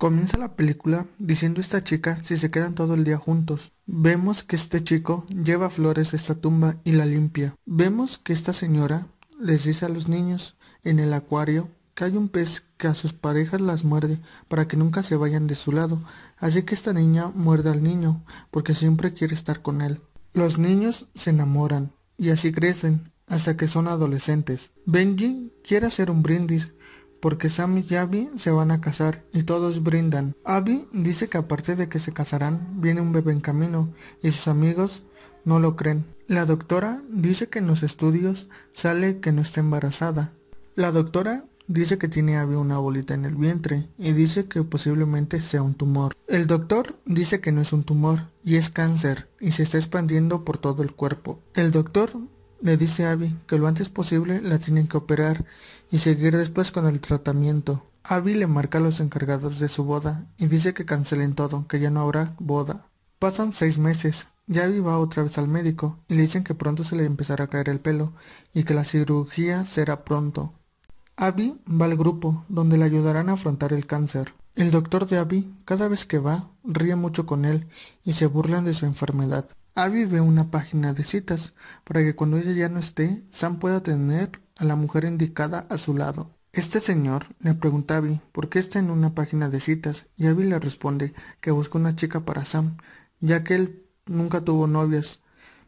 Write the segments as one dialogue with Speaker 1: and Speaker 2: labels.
Speaker 1: Comienza la película diciendo esta chica si se quedan todo el día juntos. Vemos que este chico lleva flores a esta tumba y la limpia. Vemos que esta señora les dice a los niños en el acuario que hay un pez que a sus parejas las muerde para que nunca se vayan de su lado. Así que esta niña muerde al niño porque siempre quiere estar con él. Los niños se enamoran y así crecen hasta que son adolescentes. Benji quiere hacer un brindis porque Sam y Abby se van a casar y todos brindan. Abby dice que aparte de que se casarán, viene un bebé en camino y sus amigos no lo creen. La doctora dice que en los estudios sale que no está embarazada. La doctora dice que tiene Abby una bolita en el vientre y dice que posiblemente sea un tumor. El doctor dice que no es un tumor y es cáncer y se está expandiendo por todo el cuerpo. El doctor le dice a Abby que lo antes posible la tienen que operar y seguir después con el tratamiento. Abby le marca a los encargados de su boda y dice que cancelen todo, que ya no habrá boda. Pasan seis meses, y Abby va otra vez al médico y le dicen que pronto se le empezará a caer el pelo y que la cirugía será pronto. Abby va al grupo, donde le ayudarán a afrontar el cáncer. El doctor de Abby, cada vez que va, ríe mucho con él y se burlan de su enfermedad. Abby ve una página de citas para que cuando ella ya no esté, Sam pueda tener a la mujer indicada a su lado. Este señor le pregunta a Abby por qué está en una página de citas y Abby le responde que busca una chica para Sam, ya que él nunca tuvo novias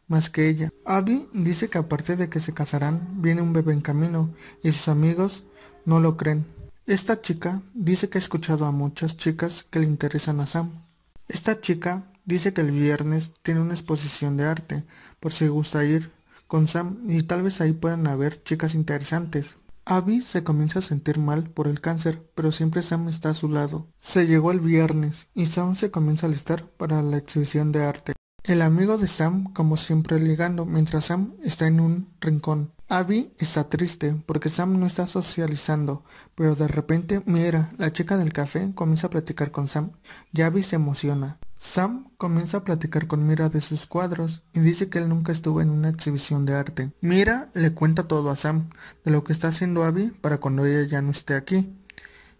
Speaker 1: más que ella. Abby dice que aparte de que se casarán, viene un bebé en camino y sus amigos no lo creen. Esta chica dice que ha escuchado a muchas chicas que le interesan a Sam. Esta chica Dice que el viernes tiene una exposición de arte, por si gusta ir con Sam y tal vez ahí puedan haber chicas interesantes. Abby se comienza a sentir mal por el cáncer, pero siempre Sam está a su lado. Se llegó el viernes y Sam se comienza a listar para la exhibición de arte. El amigo de Sam, como siempre, ligando mientras Sam está en un rincón. Abby está triste porque Sam no está socializando, pero de repente, mira, la chica del café comienza a platicar con Sam y Abby se emociona. Sam comienza a platicar con Mira de sus cuadros y dice que él nunca estuvo en una exhibición de arte. Mira le cuenta todo a Sam de lo que está haciendo Abby para cuando ella ya no esté aquí.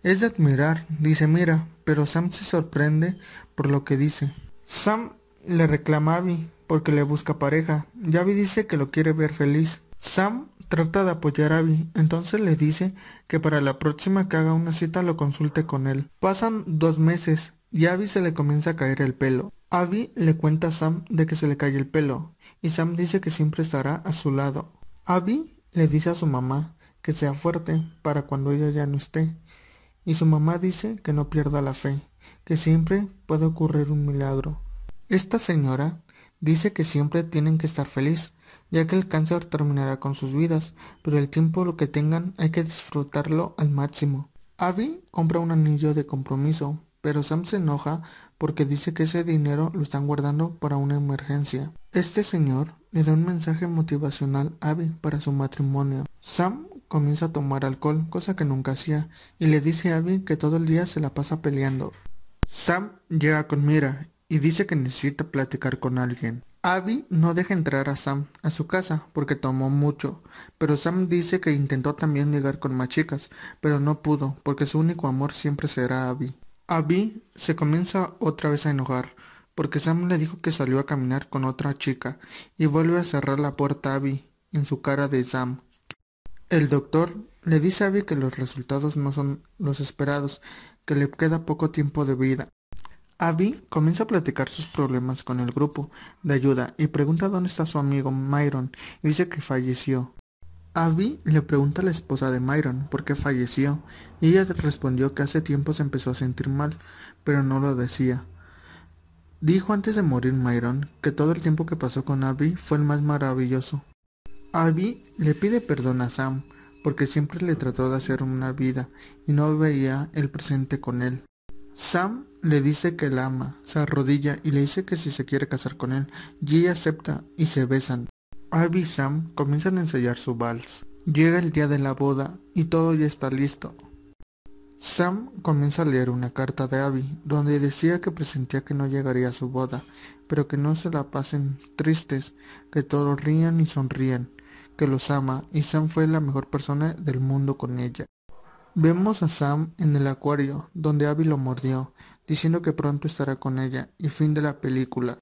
Speaker 1: Es de admirar, dice Mira, pero Sam se sorprende por lo que dice. Sam le reclama a Abby porque le busca pareja y Abby dice que lo quiere ver feliz. Sam trata de apoyar a Abby, entonces le dice que para la próxima que haga una cita lo consulte con él. Pasan dos meses y Abby se le comienza a caer el pelo. Abby le cuenta a Sam de que se le cae el pelo y Sam dice que siempre estará a su lado. Abby le dice a su mamá que sea fuerte para cuando ella ya no esté y su mamá dice que no pierda la fe, que siempre puede ocurrir un milagro. Esta señora dice que siempre tienen que estar feliz, ya que el cáncer terminará con sus vidas, pero el tiempo lo que tengan hay que disfrutarlo al máximo. Abby compra un anillo de compromiso pero Sam se enoja porque dice que ese dinero lo están guardando para una emergencia. Este señor le da un mensaje motivacional a Abby para su matrimonio. Sam comienza a tomar alcohol, cosa que nunca hacía, y le dice a Abby que todo el día se la pasa peleando. Sam llega con Mira y dice que necesita platicar con alguien. Abby no deja entrar a Sam a su casa porque tomó mucho, pero Sam dice que intentó también ligar con más chicas, pero no pudo porque su único amor siempre será Abby. Abby se comienza otra vez a enojar porque Sam le dijo que salió a caminar con otra chica y vuelve a cerrar la puerta a Abby en su cara de Sam. El doctor le dice a Abby que los resultados no son los esperados, que le queda poco tiempo de vida. Abby comienza a platicar sus problemas con el grupo de ayuda y pregunta dónde está su amigo Myron y dice que falleció. Abby le pregunta a la esposa de Myron por qué falleció y ella respondió que hace tiempo se empezó a sentir mal, pero no lo decía. Dijo antes de morir Myron que todo el tiempo que pasó con Abby fue el más maravilloso. Abby le pide perdón a Sam porque siempre le trató de hacer una vida y no veía el presente con él. Sam le dice que la ama, se arrodilla y le dice que si se quiere casar con él, y acepta y se besan. Abby y Sam comienzan a ensayar su vals. Llega el día de la boda y todo ya está listo. Sam comienza a leer una carta de Abby donde decía que presentía que no llegaría a su boda, pero que no se la pasen tristes, que todos rían y sonrían, que los ama y Sam fue la mejor persona del mundo con ella. Vemos a Sam en el acuario donde Abby lo mordió, diciendo que pronto estará con ella y fin de la película.